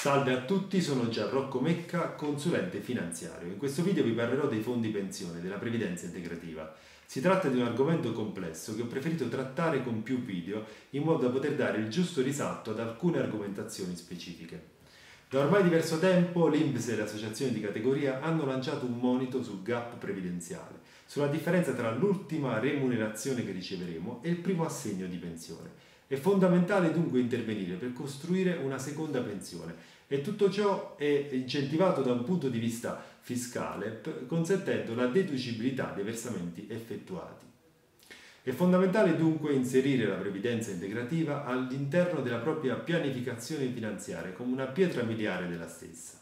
Salve a tutti, sono Gianrocco Mecca, consulente finanziario. In questo video vi parlerò dei fondi pensione, della previdenza integrativa. Si tratta di un argomento complesso che ho preferito trattare con più video in modo da poter dare il giusto risalto ad alcune argomentazioni specifiche. Da ormai diverso tempo l'INPS e le associazioni di categoria hanno lanciato un monito sul gap previdenziale, sulla differenza tra l'ultima remunerazione che riceveremo e il primo assegno di pensione è fondamentale dunque intervenire per costruire una seconda pensione e tutto ciò è incentivato da un punto di vista fiscale consentendo la deducibilità dei versamenti effettuati. È fondamentale dunque inserire la previdenza integrativa all'interno della propria pianificazione finanziaria come una pietra miliare della stessa.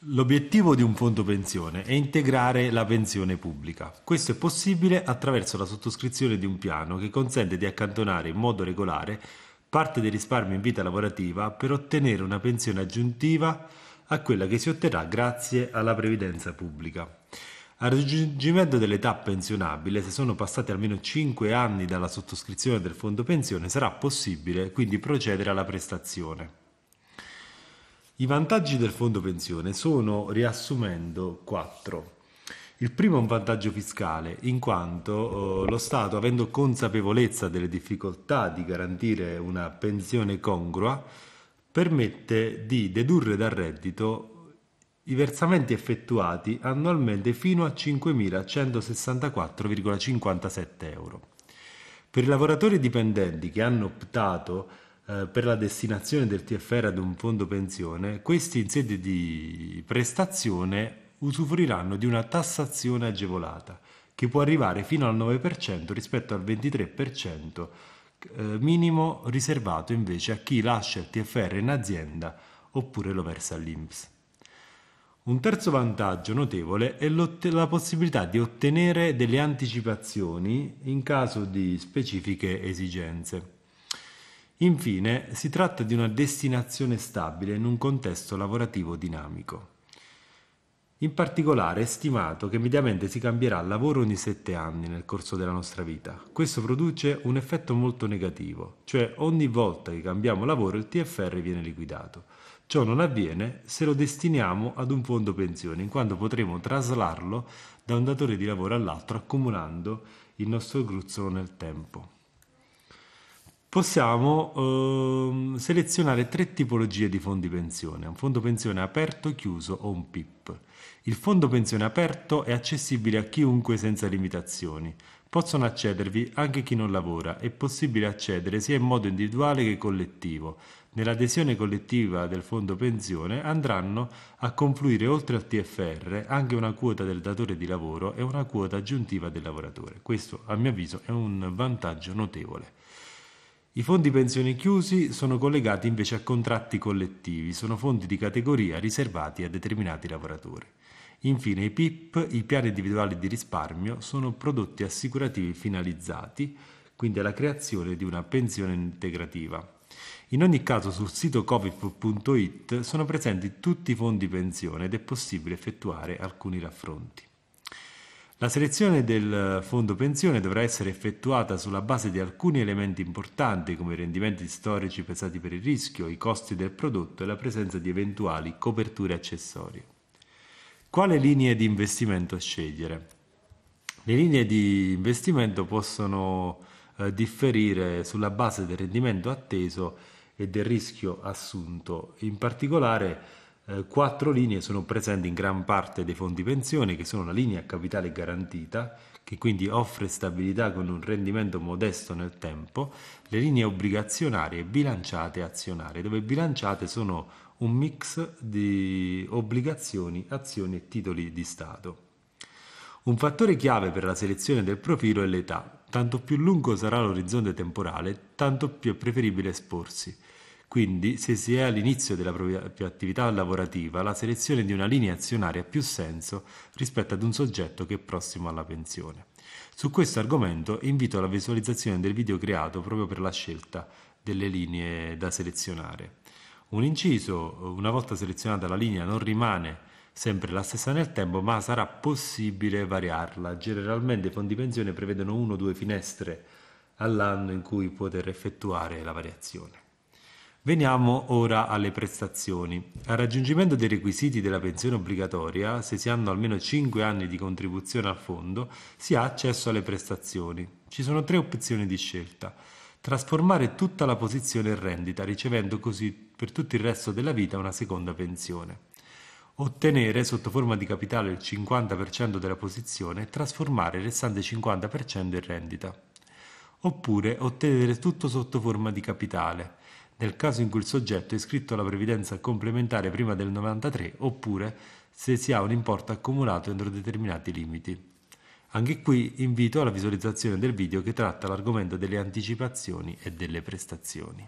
L'obiettivo di un fondo pensione è integrare la pensione pubblica. Questo è possibile attraverso la sottoscrizione di un piano che consente di accantonare in modo regolare parte dei risparmi in vita lavorativa per ottenere una pensione aggiuntiva a quella che si otterrà grazie alla previdenza pubblica. Al raggiungimento dell'età pensionabile, se sono passati almeno 5 anni dalla sottoscrizione del fondo pensione, sarà possibile quindi procedere alla prestazione. I vantaggi del fondo pensione sono, riassumendo, quattro. Il primo è un vantaggio fiscale, in quanto eh, lo Stato, avendo consapevolezza delle difficoltà di garantire una pensione congrua, permette di dedurre dal reddito i versamenti effettuati annualmente fino a 5.164,57 euro. Per i lavoratori dipendenti che hanno optato eh, per la destinazione del TFR ad un fondo pensione, questi in sede di prestazione usufruiranno di una tassazione agevolata che può arrivare fino al 9% rispetto al 23% eh, minimo riservato invece a chi lascia il TFR in azienda oppure lo versa all'INPS. Un terzo vantaggio notevole è la possibilità di ottenere delle anticipazioni in caso di specifiche esigenze. Infine, si tratta di una destinazione stabile in un contesto lavorativo dinamico. In particolare è stimato che mediamente si cambierà lavoro ogni sette anni nel corso della nostra vita. Questo produce un effetto molto negativo, cioè ogni volta che cambiamo lavoro il TFR viene liquidato. Ciò non avviene se lo destiniamo ad un fondo pensione, in quanto potremo traslarlo da un datore di lavoro all'altro accumulando il nostro gruzzolo nel tempo possiamo ehm, selezionare tre tipologie di fondi pensione, un fondo pensione aperto, chiuso o un PIP. Il fondo pensione aperto è accessibile a chiunque senza limitazioni. Possono accedervi anche chi non lavora, è possibile accedere sia in modo individuale che collettivo. Nell'adesione collettiva del fondo pensione andranno a confluire oltre al TFR anche una quota del datore di lavoro e una quota aggiuntiva del lavoratore. Questo, a mio avviso, è un vantaggio notevole. I fondi pensione chiusi sono collegati invece a contratti collettivi, sono fondi di categoria riservati a determinati lavoratori. Infine i PIP, i piani individuali di risparmio, sono prodotti assicurativi finalizzati, quindi alla creazione di una pensione integrativa. In ogni caso sul sito covip.it sono presenti tutti i fondi pensione ed è possibile effettuare alcuni raffronti. La selezione del fondo pensione dovrà essere effettuata sulla base di alcuni elementi importanti come i rendimenti storici pesati per il rischio, i costi del prodotto e la presenza di eventuali coperture accessorie. Quale linee di investimento scegliere? Le linee di investimento possono eh, differire sulla base del rendimento atteso e del rischio assunto. In particolare, eh, quattro linee sono presenti in gran parte dei fondi pensione che sono la linea a capitale garantita che quindi offre stabilità con un rendimento modesto nel tempo, le linee obbligazionarie bilanciate e azionarie, dove bilanciate sono un mix di obbligazioni, azioni e titoli di Stato. Un fattore chiave per la selezione del profilo è l'età. Tanto più lungo sarà l'orizzonte temporale, tanto più è preferibile esporsi. Quindi, se si è all'inizio della propria attività lavorativa, la selezione di una linea azionaria ha più senso rispetto ad un soggetto che è prossimo alla pensione. Su questo argomento invito alla visualizzazione del video creato proprio per la scelta delle linee da selezionare. Un inciso, una volta selezionata la linea non rimane sempre la stessa nel tempo, ma sarà possibile variarla. Generalmente i fondi pensione prevedono 1 o due finestre all'anno in cui poter effettuare la variazione. Veniamo ora alle prestazioni. Al raggiungimento dei requisiti della pensione obbligatoria, se si hanno almeno 5 anni di contribuzione al fondo, si ha accesso alle prestazioni. Ci sono tre opzioni di scelta. Trasformare tutta la posizione in rendita, ricevendo così per tutto il resto della vita una seconda pensione. Ottenere sotto forma di capitale il 50% della posizione e trasformare il restante 50% in rendita. Oppure ottenere tutto sotto forma di capitale nel caso in cui il soggetto è iscritto alla previdenza complementare prima del 93 oppure se si ha un importo accumulato entro determinati limiti. Anche qui invito alla visualizzazione del video che tratta l'argomento delle anticipazioni e delle prestazioni.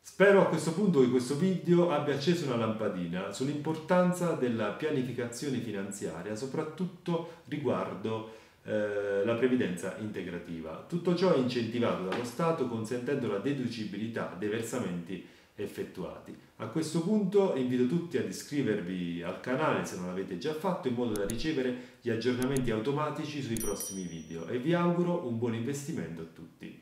Spero a questo punto che questo video abbia acceso una lampadina sull'importanza della pianificazione finanziaria, soprattutto riguardo eh, la previdenza integrativa. Tutto ciò è incentivato dallo Stato consentendo la deducibilità dei versamenti effettuati. A questo punto invito tutti ad iscrivervi al canale se non l'avete già fatto in modo da ricevere gli aggiornamenti automatici sui prossimi video e vi auguro un buon investimento a tutti.